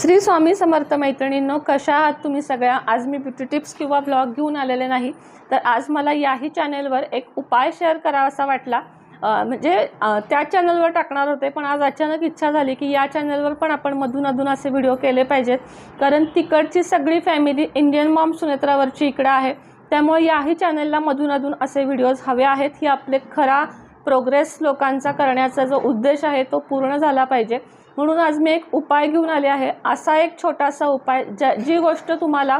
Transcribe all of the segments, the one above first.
श्री स्वामी समर्थ मैत्रिणींनो कशा आहात तुम्ही सगळ्या आज मी ब्युटी टिप्स किंवा ब्लॉग घेऊन आलेले नाही तर आज मला याही चॅनेलवर एक उपाय शेअर करावा असा वाटला म्हणजे त्या चॅनलवर टाकणार होते पण आज अचानक इच्छा झाली की या चॅनलवर पण आपण मधून अधून असे व्हिडिओ केले पाहिजेत कारण तिकडची सगळी फॅमिली इंडियन मॉम सुनेत्रावरची इकडं आहे त्यामुळे याही चॅनलला मधून अधून असे व्हिडिओज हवे आहेत ही आपले खरा प्रोग्रेस लोकांचा करण्याचा जो उद्देश आहे तो पूर्ण झाला पाहिजे म्हणून आज मी एक उपाय घेऊन आले आहे असा एक छोटासा उपाय ज्या जी गोष्ट तुम्हाला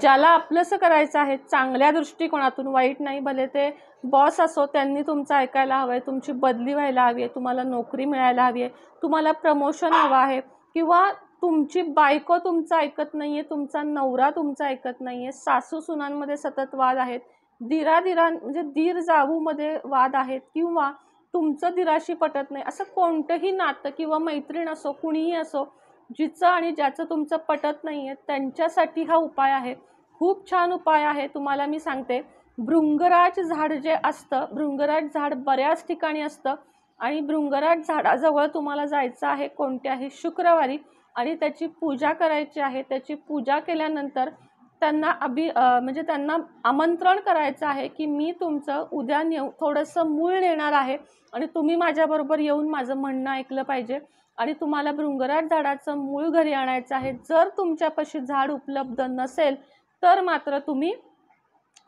ज्याला आपलंसं करायचं आहे चांगल्या दृष्टिकोनातून वाईट नाही भले ते बॉस असो त्यांनी तुमचं ऐकायला हवं आहे तुमची बदली व्हायला हवी आहे तुम्हाला नोकरी मिळायला हवी आहे तुम्हाला प्रमोशन हवं आहे किंवा तुमची बायको तुमचं ऐकत नाही आहे तुमचा नवरा तुमचा ऐकत नाही आहे सासू सुनांमध्ये सतत वाद आहेत धीरा म्हणजे दीर जाऊमध्ये वाद आहेत किंवा तुमचं दिराशी पटत नाही असं कोणतंही नातं किंवा मैत्रीण असो कुणीही असो जिचं आणि ज्याचं तुमचं पटत नाही आहे त्यांच्यासाठी हा उपाय आहे खूप छान उपाय आहे तुम्हाला मी सांगते भृंगराज झाड जे असतं भृंगराज झाड बऱ्याच ठिकाणी असतं आणि भृंगराज झाडाजवळ तुम्हाला जायचं आहे कोणत्याही शुक्रवारी आणि त्याची पूजा करायची आहे त्याची पूजा केल्यानंतर त्यांना अभि म्हणजे त्यांना आमंत्रण करायचं आहे की मी तुमचं उद्या नेऊ थोडंसं मूळ नेणार आहे आणि तुम्ही माझ्याबरोबर येऊन माझं म्हणणं ऐकलं पाहिजे आणि तुम्हाला भृंगराट झाडाचं मूळ घरी आणायचं आहे जर तुमच्यापाशी झाड उपलब्ध नसेल तर मात्र तुम्ही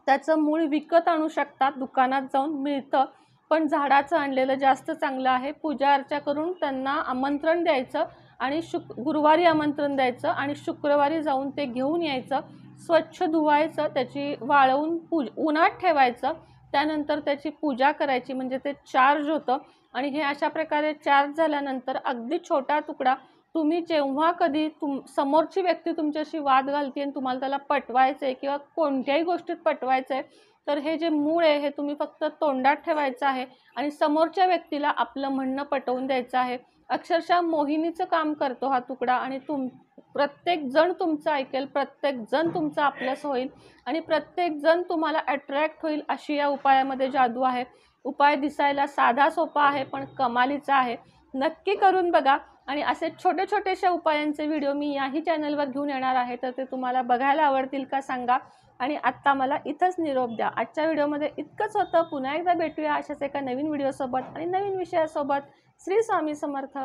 त्याचं मूळ विकत आणू शकता दुकानात जाऊन मिळतं पण झाडाचं आणलेलं जास्त चांगलं आहे पूजा अर्चा करून त्यांना आमंत्रण द्यायचं आणि शुक गुरुवारी आमंत्रण द्यायचं आणि शुक्रवारी जाऊन ते घेऊन यायचं स्वच्छ धुवायचं त्याची वाळवून पूज उन्हात ठेवायचं त्यानंतर त्याची पूजा करायची म्हणजे ते चार्ज होतं आणि हे अशा प्रकारे चार्ज झाल्यानंतर अगदी छोटा तुकडा तुम्ही जेव्हा कधी तुम समोरची व्यक्ती तुमच्याशी वाद घालते आणि तुम्हाला त्याला पटवायचं आहे किंवा कोणत्याही गोष्टीत पटवायचं आहे तर हे जे मूळ आहे हे तुम्ही फक्त तोंडात ठेवायचं आहे आणि समोरच्या व्यक्तीला आपलं म्हणणं पटवून द्यायचं आहे अक्षरशः मोहिनीचं काम करतो हा तुकडा आणि तुम प्रत्येक जण तुमचं ऐकेल प्रत्येक जण तुमचं आपलंच होईल आणि प्रत्येक जण तुम्हाला अट्रॅक्ट होईल अशी या उपायामध्ये जादू आहे उपाय दिसायला साधा सोपा आहे पण कमालीचा आहे नक्की करून बघा आणि असे छोटे छोटेशा उपायांचे व्हिडिओ मी याही चॅनलवर घेऊन येणार आहे तर ते तुम्हाला बघायला आवडतील का सांगा आणि आत्ता मला इथंच निरोप द्या आजच्या व्हिडिओमध्ये इतकंच होतं पुन्हा एकदा भेटूया अशाच एका नवीन व्हिडिओसोबत आणि नवीन विषयासोबत श्री स्वामी समर्थ